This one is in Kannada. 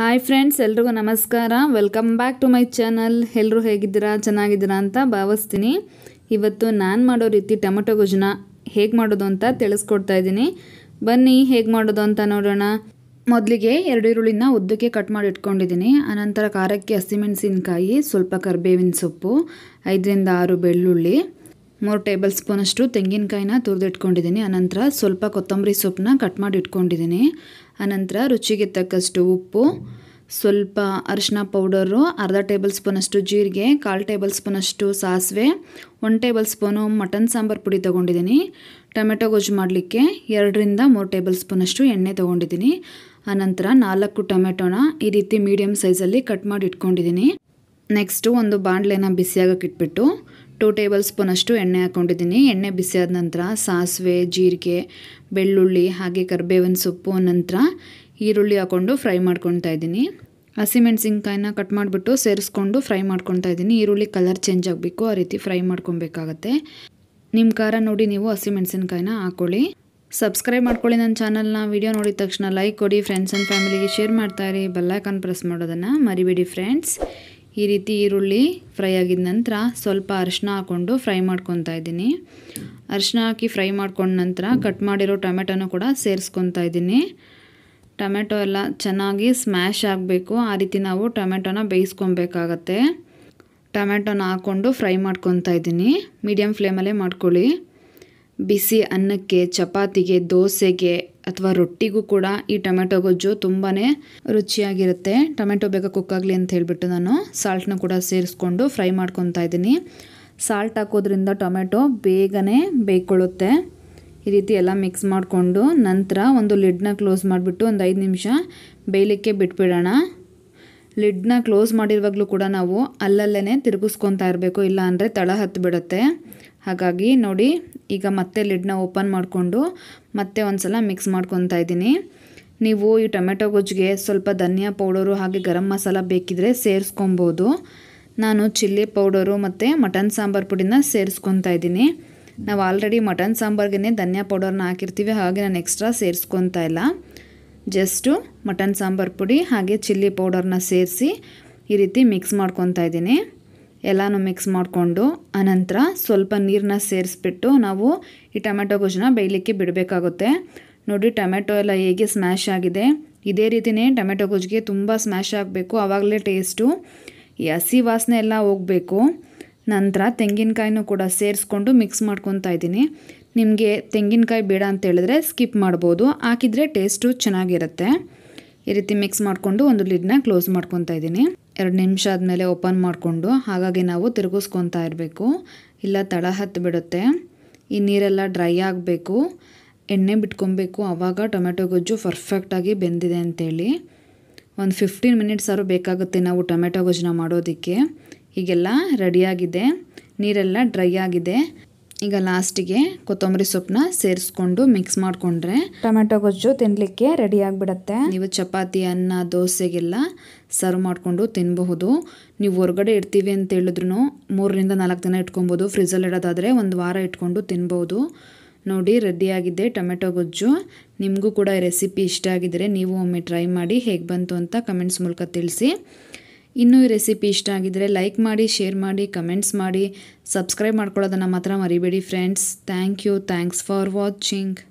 ಹಾಯ್ ಫ್ರೆಂಡ್ಸ್ ಎಲ್ರಿಗೂ ನಮಸ್ಕಾರ welcome back to my channel ಎಲ್ಲರೂ ಹೇಗಿದ್ದೀರಾ ಚೆನ್ನಾಗಿದ್ದೀರಾ ಅಂತ ಭಾವಿಸ್ತೀನಿ ಇವತ್ತು ನಾನು ಮಾಡೋ ರೀತಿ ಟೊಮೆಟೊ ಗೊಜ್ಜನ ಹೇಗೆ ಮಾಡೋದು ಅಂತ ತಿಳಿಸ್ಕೊಡ್ತಾ ಇದ್ದೀನಿ ಬನ್ನಿ ಹೇಗೆ ಮಾಡೋದು ಅಂತ ನೋಡೋಣ ಮೊದಲಿಗೆ ಎರಡು ಈರುಳ್ಳಿನ ಉದ್ದಕ್ಕೆ ಕಟ್ ಮಾಡಿ ಇಟ್ಕೊಂಡಿದ್ದೀನಿ ಆನಂತರ ಖಾರಕ್ಕೆ ಹಸಿಮೆಣಸಿನಕಾಯಿ ಸ್ವಲ್ಪ ಕರಿಬೇವಿನ ಸೊಪ್ಪು ಐದರಿಂದ ಆರು ಬೆಳ್ಳುಳ್ಳಿ ಮೂರು ಟೇಬಲ್ ಸ್ಪೂನಷ್ಟು ತೆಂಗಿನಕಾಯಿನ ತುರಿದಿಟ್ಕೊಂಡಿದ್ದೀನಿ ಆನಂತರ ಸ್ವಲ್ಪ ಕೊತ್ತಂಬರಿ ಸೊಪ್ಪನ್ನ ಕಟ್ ಮಾಡಿ ಇಟ್ಕೊಂಡಿದ್ದೀನಿ ಅನಂತರ ರುಚಿಗೆ ತಕ್ಕಷ್ಟು ಉಪ್ಪು ಸ್ವಲ್ಪ ಅರಿಶಿನ ಪೌಡರು ಅರ್ಧ ಟೇಬಲ್ ಸ್ಪೂನಷ್ಟು ಜೀರಿಗೆ ಕಾಲು ಟೇಬಲ್ ಸ್ಪೂನಷ್ಟು ಸಾಸಿವೆ one table spoon mutton sambar ಪುಡಿ ತೊಗೊಂಡಿದ್ದೀನಿ ಟೊಮೆಟೊ ಗೊಜ್ಜು ಮಾಡಲಿಕ್ಕೆ ಎರಡರಿಂದ ಮೂರು ಟೇಬಲ್ ಸ್ಪೂನಷ್ಟು ಎಣ್ಣೆ ತೊಗೊಂಡಿದ್ದೀನಿ ಆನಂತರ ನಾಲ್ಕು ಟೊಮೆಟೊನ ಈ ರೀತಿ ಮೀಡಿಯಮ್ ಸೈಜಲ್ಲಿ ಕಟ್ ಮಾಡಿ ಇಟ್ಕೊಂಡಿದ್ದೀನಿ ನೆಕ್ಸ್ಟು ಒಂದು ಬಾಣಲೆನ ಬಿಸಿಯಾಗಕ್ಕೆ ಇಟ್ಬಿಟ್ಟು ಟೂ ಟೇಬಲ್ ಸ್ಪೂನಷ್ಟು ಎಣ್ಣೆ ಹಾಕ್ಕೊಂಡಿದ್ದೀನಿ ಎಣ್ಣೆ ಬಿಸಿಯಾದ ನಂತರ ಸಾಸಿವೆ ಜೀರಿಗೆ ಬೆಳ್ಳುಳ್ಳಿ ಹಾಗೆ ಕರಿಬೇವಿನ ಸೊಪ್ಪು ನಂತರ ಈರುಳ್ಳಿ ಹಾಕ್ಕೊಂಡು ಫ್ರೈ ಮಾಡ್ಕೊತಾ ಇದ್ದೀನಿ ಹಸಿಮೆಣ್ಸಿನ್ಕಾಯಿನ ಕಟ್ ಮಾಡಿಬಿಟ್ಟು ಸೇರಿಸ್ಕೊಂಡು ಫ್ರೈ ಮಾಡ್ಕೊತಾ ಇದ್ದೀನಿ ಈರುಳ್ಳಿ ಕಲರ್ ಚೇಂಜ್ ಆಗಬೇಕು ಆ ರೀತಿ ಫ್ರೈ ಮಾಡ್ಕೊಬೇಕಾಗತ್ತೆ ನಿಮ್ಮ ಖಾರ ನೋಡಿ ನೀವು ಮೆಣಸಿನ್ಕಾಯಿನ ಹಾಕ್ಕೊಳ್ಳಿ ಸಬ್ಸ್ಕ್ರೈಬ್ ಮಾಡ್ಕೊಳ್ಳಿ ನನ್ನ ಚಾನಲ್ನ ವೀಡಿಯೋ ನೋಡಿದ ತಕ್ಷಣ ಲೈಕ್ ಕೊಡಿ ಫ್ರೆಂಡ್ಸ್ ಆ್ಯಂಡ್ ಫ್ಯಾಮಿಲಿಗೆ ಶೇರ್ ಮಾಡ್ತಾಯಿರಿ ಬೆಲ್ಲೈಕಾನ್ ಪ್ರೆಸ್ ಮಾಡೋದನ್ನು ಮರಿಬೇಡಿ ಫ್ರೆಂಡ್ಸ್ ಈ ರೀತಿ ಈರುಳ್ಳಿ ಫ್ರೈ ಆಗಿದ ನಂತರ ಸ್ವಲ್ಪ ಅರಿಶಿನ ಹಾಕ್ಕೊಂಡು ಫ್ರೈ ಮಾಡ್ಕೊತಾ ಇದ್ದೀನಿ ಅರಿಶಿನ ಹಾಕಿ ಫ್ರೈ ಮಾಡ್ಕೊಂಡ ನಂತರ ಕಟ್ ಮಾಡಿರೋ ಟೊಮೆಟೊನೂ ಕೂಡ ಸೇರಿಸ್ಕೊತಾ ಇದ್ದೀನಿ ಟೊಮೆಟೊ ಎಲ್ಲ ಚೆನ್ನಾಗಿ ಸ್ಮ್ಯಾಶ್ ಆಗಬೇಕು ಆ ರೀತಿ ನಾವು ಟೊಮೆಟೊನ ಬೇಯಿಸ್ಕೊಬೇಕಾಗತ್ತೆ ಟೊಮೆಟೊನ ಹಾಕ್ಕೊಂಡು ಫ್ರೈ ಮಾಡ್ಕೊತಾ ಇದ್ದೀನಿ ಮೀಡಿಯಮ್ ಫ್ಲೇಮಲ್ಲೇ ಮಾಡ್ಕೊಳ್ಳಿ ಬಿಸಿ ಅನ್ನಕ್ಕೆ ಚಪಾತಿಗೆ ದೋಸೆಗೆ ಅಥವಾ ರೊಟ್ಟಿಗೂ ಕೂಡ ಈ ಟೊಮೆಟೊ ಗೊಜ್ಜು ತುಂಬಾ ರುಚಿಯಾಗಿರುತ್ತೆ ಟೊಮೆಟೊ ಬೇಗ ಕುಕ್ಕಾಗಲಿ ಅಂತ ಹೇಳಿಬಿಟ್ಟು ನಾನು ಸಾಲ್ಟ್ನ ಕೂಡ ಸೇರಿಸ್ಕೊಂಡು ಫ್ರೈ ಮಾಡ್ಕೊತಾ ಇದ್ದೀನಿ ಸಾಲ್ಟ್ ಹಾಕೋದ್ರಿಂದ ಟೊಮೆಟೊ ಬೇಗನೆ ಬೇಯ್ಕೊಳ್ಳುತ್ತೆ ಈ ರೀತಿ ಎಲ್ಲ ಮಿಕ್ಸ್ ಮಾಡಿಕೊಂಡು ನಂತರ ಒಂದು ಲಿಡ್ನ ಕ್ಲೋಸ್ ಮಾಡಿಬಿಟ್ಟು ಒಂದು ಐದು ನಿಮಿಷ ಬೇಯಲಿಕ್ಕೆ ಬಿಟ್ಬಿಡೋಣ ಲಿಡ್ನ ಕ್ಲೋಸ್ ಮಾಡಿರುವಾಗಲೂ ಕೂಡ ನಾವು ಅಲ್ಲಲ್ಲೇ ತಿರುಗಿಸ್ಕೊತಾ ಇರಬೇಕು ಇಲ್ಲ ಅಂದರೆ ತಳ ಬಿಡುತ್ತೆ ಹಾಗಾಗಿ ನೋಡಿ ಈಗ ಮತ್ತೆ ಲಿಡ್ನ ಓಪನ್ ಮಾಡಿಕೊಂಡು ಮತ್ತೆ ಒಂದು ಸಲ ಮಿಕ್ಸ್ ಮಾಡ್ಕೊತಾ ಇದ್ದೀನಿ ನೀವು ಈ ಟೊಮೆಟೊ ಗೊಜ್ಜಿಗೆ ಸ್ವಲ್ಪ ಧನಿಯಾ ಪೌಡರು ಹಾಗೆ ಗರಂ ಮಸಾಲ ಬೇಕಿದ್ರೆ ಸೇರಿಸ್ಕೊಬೋದು ನಾನು ಚಿಲ್ಲಿ ಪೌಡರು ಮತ್ತು ಮಟನ್ ಸಾಂಬಾರು ಪುಡಿನ ಸೇರಿಸ್ಕೊತಾ ಇದ್ದೀನಿ ನಾವು ಆಲ್ರೆಡಿ ಮಟನ್ ಸಾಂಬಾರ್ಗೆ ಧನಿಯಾ ಪೌಡರ್ನ ಹಾಕಿರ್ತೀವಿ ಹಾಗೆ ನಾನು ಎಕ್ಸ್ಟ್ರಾ ಸೇರಿಸ್ಕೊತಾ ಇಲ್ಲ ಜಸ್ಟು ಮಟನ್ ಸಾಂಬಾರು ಪುಡಿ ಹಾಗೆ ಚಿಲ್ಲಿ ಪೌಡರ್ನ ಸೇರಿಸಿ ಈ ರೀತಿ ಮಿಕ್ಸ್ ಮಾಡ್ಕೊತಾ ಇದ್ದೀನಿ ಎಲ್ಲನೂ ಮಿಕ್ಸ್ ಮಾಡಿಕೊಂಡು ಆನಂತರ ಸ್ವಲ್ಪ ನೀರನ್ನ ಸೇರಿಸ್ಬಿಟ್ಟು ನಾವು ಈ ಟೊಮೆಟೊ ಗೊಜ್ಜನ್ನ ಬೇಯಲಿಕ್ಕೆ ಬಿಡಬೇಕಾಗುತ್ತೆ ನೋಡಿ ಟೊಮೆಟೊ ಎಲ್ಲ ಹೇಗೆ ಸ್ಮ್ಯಾಶ್ ಆಗಿದೆ ಇದೇ ರೀತಿಯೇ ಟೊಮೆಟೊ ಗೊಜ್ಜಿಗೆ ತುಂಬ ಸ್ಮ್ಯಾಶ್ ಆಗಬೇಕು ಆವಾಗಲೇ ಟೇಸ್ಟು ಈ ಹಸಿ ವಾಸನೆ ಎಲ್ಲ ಹೋಗಬೇಕು ನಂತರ ತೆಂಗಿನಕಾಯಿನೂ ಕೂಡ ಸೇರಿಸ್ಕೊಂಡು ಮಿಕ್ಸ್ ಮಾಡ್ಕೊತಾ ಇದ್ದೀನಿ ನಿಮಗೆ ತೆಂಗಿನಕಾಯಿ ಬೇಡ ಅಂತ ಹೇಳಿದ್ರೆ ಸ್ಕಿಪ್ ಮಾಡ್ಬೋದು ಹಾಕಿದರೆ ಟೇಸ್ಟು ಚೆನ್ನಾಗಿರುತ್ತೆ ಈ ರೀತಿ ಮಿಕ್ಸ್ ಮಾಡಿಕೊಂಡು ಒಂದು ಲಿಡ್ನ ಕ್ಲೋಸ್ ಮಾಡ್ಕೊತಾ ಇದ್ದೀನಿ ಎರಡು ನಿಮಿಷ ಆದಮೇಲೆ ಓಪನ್ ಮಾಡಿಕೊಂಡು ಹಾಗಾಗಿ ನಾವು ತಿರುಗಿಸ್ಕೊತಾ ಇರಬೇಕು ಇಲ್ಲ ತಳ ಹತ್ತು ಬಿಡುತ್ತೆ ಈ ನೀರೆಲ್ಲ ಡ್ರೈ ಆಗಬೇಕು ಎಣ್ಣೆ ಬಿಟ್ಕೊಬೇಕು ಆವಾಗ ಟೊಮೆಟೊ ಗೊಜ್ಜು ಪರ್ಫೆಕ್ಟಾಗಿ ಬೆಂದಿದೆ ಅಂತೇಳಿ ಒಂದು ಫಿಫ್ಟೀನ್ ಮಿನಿಟ್ಸ್ ಆದರೂ ಬೇಕಾಗುತ್ತೆ ನಾವು ಟೊಮೆಟೊ ಗೊಜ್ಜನ್ನ ಮಾಡೋದಕ್ಕೆ ಈಗೆಲ್ಲ ರೆಡಿಯಾಗಿದೆ ನೀರೆಲ್ಲ ಡ್ರೈ ಆಗಿದೆ ಈಗ ಲಾಸ್ಟಿಗೆ ಕೊತ್ತಂಬರಿ ಸೊಪ್ಪನ್ನ ಸೇರಿಸ್ಕೊಂಡು ಮಿಕ್ಸ್ ಮಾಡಿಕೊಂಡ್ರೆ ಟೊಮೆಟೊ ಗೊಜ್ಜು ತಿನ್ನಲಿಕ್ಕೆ ರೆಡಿ ಆಗಿಬಿಡತ್ತೆ ನೀವು ಚಪಾತಿ ಅನ್ನ ದೋಸೆಗೆಲ್ಲ ಸರ್ವ್ ಮಾಡಿಕೊಂಡು ತಿನ್ನಬಹುದು ನೀವು ಹೊರಗಡೆ ಇಡ್ತೀವಿ ಅಂತ ಹೇಳಿದ್ರು ಮೂರರಿಂದ ನಾಲ್ಕು ದಿನ ಇಟ್ಕೊಬೋದು ಫ್ರಿಜ್ಜಲ್ಲಿ ಇಡೋದಾದರೆ ಒಂದು ವಾರ ಇಟ್ಕೊಂಡು ತಿನ್ಬೋದು ನೋಡಿ ರೆಡಿಯಾಗಿದೆ ಟೊಮೆಟೊ ಗೊಜ್ಜು ನಿಮಗೂ ಕೂಡ ಈ ರೆಸಿಪಿ ಇಷ್ಟ ಆಗಿದ್ದರೆ ನೀವು ಒಮ್ಮೆ ಟ್ರೈ ಮಾಡಿ ಹೇಗೆ ಬಂತು ಅಂತ ಕಮೆಂಟ್ಸ್ ಮೂಲಕ ತಿಳಿಸಿ ಇನ್ನೂ ಈ ರೆಸಿಪಿ ಇಷ್ಟ ಆಗಿದ್ದರೆ ಲೈಕ್ ಮಾಡಿ ಶೇರ್ ಮಾಡಿ ಕಮೆಂಟ್ಸ್ ಮಾಡಿ ಸಬ್ಸ್ಕ್ರೈಬ್ ಮಾಡ್ಕೊಳ್ಳೋದನ್ನು ಮಾತ್ರ ಮರಿಬೇಡಿ friends thank you thanks for watching